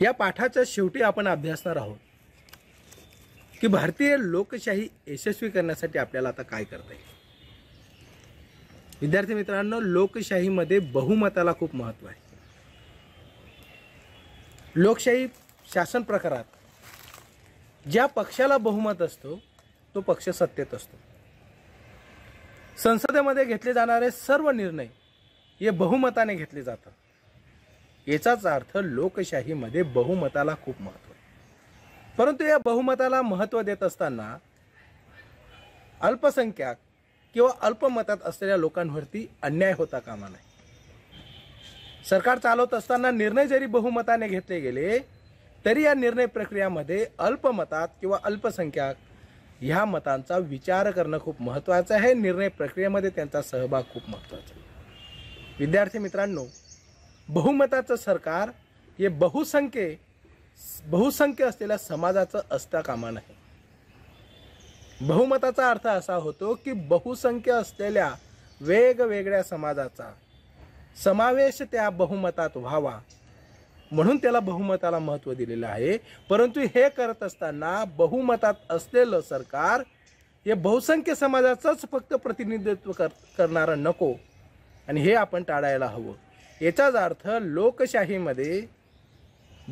या पाठाच्या शेवटी आपण अभ्यासणार आहोत की भारतीय लोकशाही यशस्वी करण्यासाठी आपल्याला आता काय करता येईल विद्यार्थी मित्रांनो लोकशाहीमध्ये बहुमताला खूप महत्व आहे लोकशाही शासन प्रकारात ज्या पक्षाला बहुमत असतो तो पक्ष सत्तेत असतो संसदेमध्ये घेतले जाणारे सर्व निर्णय हे बहुमताने घेतले जातात याचाच अर्थ लोकशाहीमध्ये बहुमताला खूप महत्त्व आहे परंतु या बहुमताला महत्त्व देत असताना अल्पसंख्याक किंवा अल्पमतात असलेल्या लोकांवरती अन्याय होता कामा नाही सरकार चालवत असताना निर्णय जरी बहुमताने घेतले गेले तरी या निर्णय प्रक्रियामध्ये अल्पमतात किंवा अल्पसंख्याक ह्या मतांचा विचार करणं खूप महत्वाचं आहे निर्णय प्रक्रियेमध्ये त्यांचा सहभाग खूप महत्त्वाचा आहे विद्यार्थी मित्रांनो बहुमताचं सरकार हे बहुसंख्ये बहुसंख्य असलेल्या समाजाचं असता कामा नाही बहुमताचा अर्थ असा होतो की बहुसंख्य असलेल्या वेगवेगळ्या समाजाचा समावेश त्या बहुमतात व्हावा म्हणून त्याला बहुमताला महत्त्व दिलेलं आहे परंतु हे करत असताना बहुमतात असलेलं सरकार हे बहुसंख्य समाजाचंच फक्त प्रतिनिधित्व कर करणारं नको आणि हे आपण टाळायला हवं याचाच अर्थ लोकशाहीमध्ये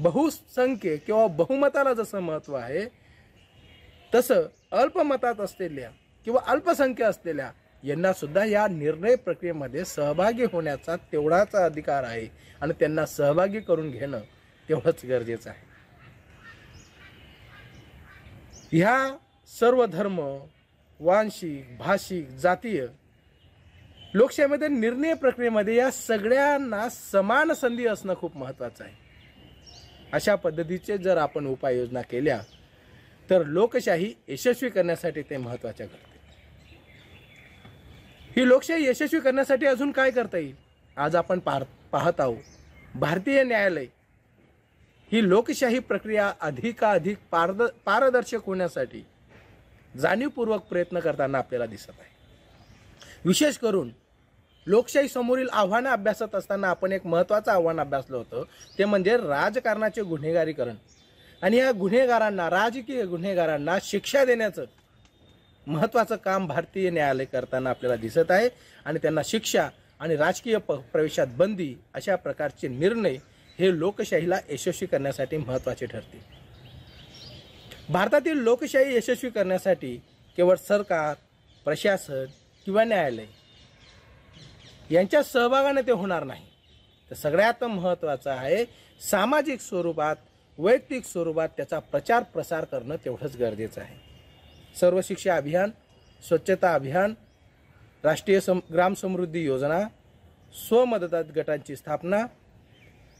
बहुसंख्य किंवा बहुमताला जसं महत्त्व आहे तसं अल्पमतात असलेल्या किंवा अल्पसंख्य असलेल्या यांना सुद्धा या निर्णय प्रक्रियेमध्ये सहभागी होण्याचा तेवढाच अधिकार आहे आणि त्यांना सहभागी करून घेणं तेवढंच गरजेचं आहे ह्या सर्व धर्म वांशिक भाषिक जातीय लोकशाहीमध्ये निर्णय प्रक्रियेमध्ये या सगळ्यांना समान संधी असणं खूप महत्त्वाचं आहे अशा पद्धतीचे जर आपण उपाययोजना केल्या तर लोकशाही यशस्वी करण्यासाठी ते महत्त्वाच्या करते ही लोकशाही यशस्वी करण्यासाठी अजून काय करता येईल आज आपण पाहत आहोत भारतीय न्यायालय ही लोकशाही प्रक्रिया अधिकाधिक पारद पारदर्शक होण्यासाठी जाणीवपूर्वक प्रयत्न करताना आपल्याला दिसत आहे विशेष करून लोकशाही समोरील आव्हानं अभ्यासत असताना आपण एक महत्त्वाचं आव्हान अभ्यासलं होतं ते म्हणजे राजकारणाचे गुन्हेगारीकरण आणि या गुन्हेगारांना राजकीय गुन्हेगारांना शिक्षा देण्याचं महत्वाचं काम भारतीय न्यायालय करताना आपल्याला दिसत आहे आणि त्यांना शिक्षा आणि राजकीय प प्रवेशात बंदी अशा प्रकारचे निर्णय हे लोकशाहीला यशस्वी करण्यासाठी महत्त्वाचे ठरते भारतातील लोकशाही यशस्वी करण्यासाठी केवळ सरकार प्रशासन किंवा न्यायालय यांच्या सहभागाने ते होणार नाही तर सगळ्यात महत्त्वाचं आहे सामाजिक स्वरूपात वैयक्तिक स्वरूपात त्याचा प्रचार प्रसार करणं तेवढंच गरजेचं आहे सर्व शिक्षा अभियान स्वच्छता अभियान राष्ट्रीय सम ग्राम समृद्धी योजना स्वमदत गटांची स्थापना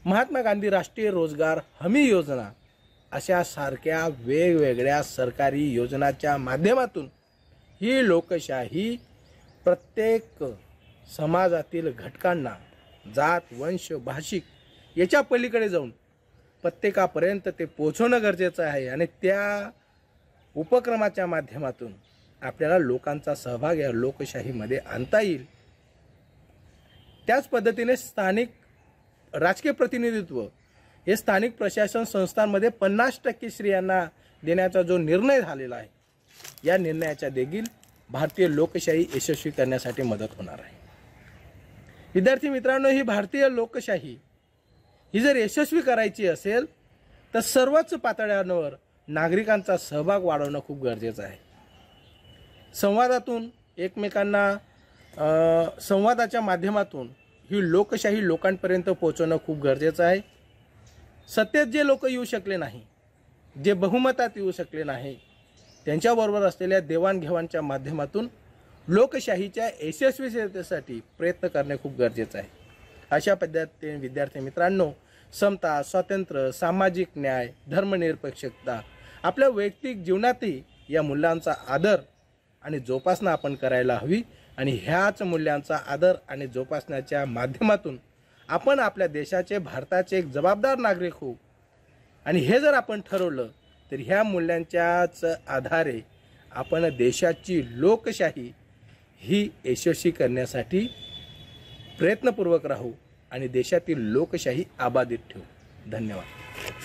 महात्मा गांधी राष्ट्रीय रोजगार हमी योजना अशा सारख्या वेगवेगळ्या सरकारी योजनाच्या माध्यमातून ही लोकशाही प्रत्येक समाजातील घटकांना जात वंश भाषिक याच्या पलीकडे जाऊन प्रत्येकापर्यंत ते पोचवणं गरजेचं आहे आणि त्या उपक्रमाच्या माध्यमातून आपल्याला लोकांचा सहभाग या लोकशाहीमध्ये आणता येईल त्याच पद्धतीने स्थानिक राजकीय प्रतिनिधित्व हे स्थानिक प्रशासन संस्थांमध्ये पन्नास टक्के स्त्रियांना देण्याचा जो निर्णय झालेला आहे या निर्णयाच्या देखील भारतीय लोकशाही यशस्वी करण्यासाठी मदत होणार आहे विद्यार्थी मित्रांनो ही भारतीय लोकशाही ही जर यशस्वी करायची असेल तर सर्वच पातळ्यांवर नागरिकांचा सहभाग वाढवणं खूप गरजेचं आहे संवादातून एकमेकांना संवादाच्या माध्यमातून ही लोकशाही लोकांपर्यंत पोहोचवणं खूप गरजेचं आहे सत्तेत जे लोक येऊ शकले नाही जे बहुमतात येऊ शकले नाही त्यांच्याबरोबर असलेल्या देवाणघेवाणच्या माध्यमातून लोकशाहीच्या यशस्वीतेसाठी प्रयत्न करणे खूप गरजेचं आहे अशा पद्धतीने विद्यार्थी मित्रांनो समता स्वातंत्र्य सामाजिक न्याय धर्मनिरपेक्षता आपल्या वैयक्तिक जीवनातही या मूल्यांचा आदर आणि जोपासना आपण करायला हवी आणि ह्याच मूल्यांचा आदर आणि जोपासण्याच्या माध्यमातून आपण आपल्या देशाचे भारताचे एक जबाबदार नागरिक होऊ आणि हे जर आपण ठरवलं तर ह्या मूल्यांच्याच आधारे आपण देशाची लोकशाही ही यशस्वी करण्यासाठी प्रयत्नपूर्वक राहू आणि देशातील लोकशाही आबाधित ठेवू धन्यवाद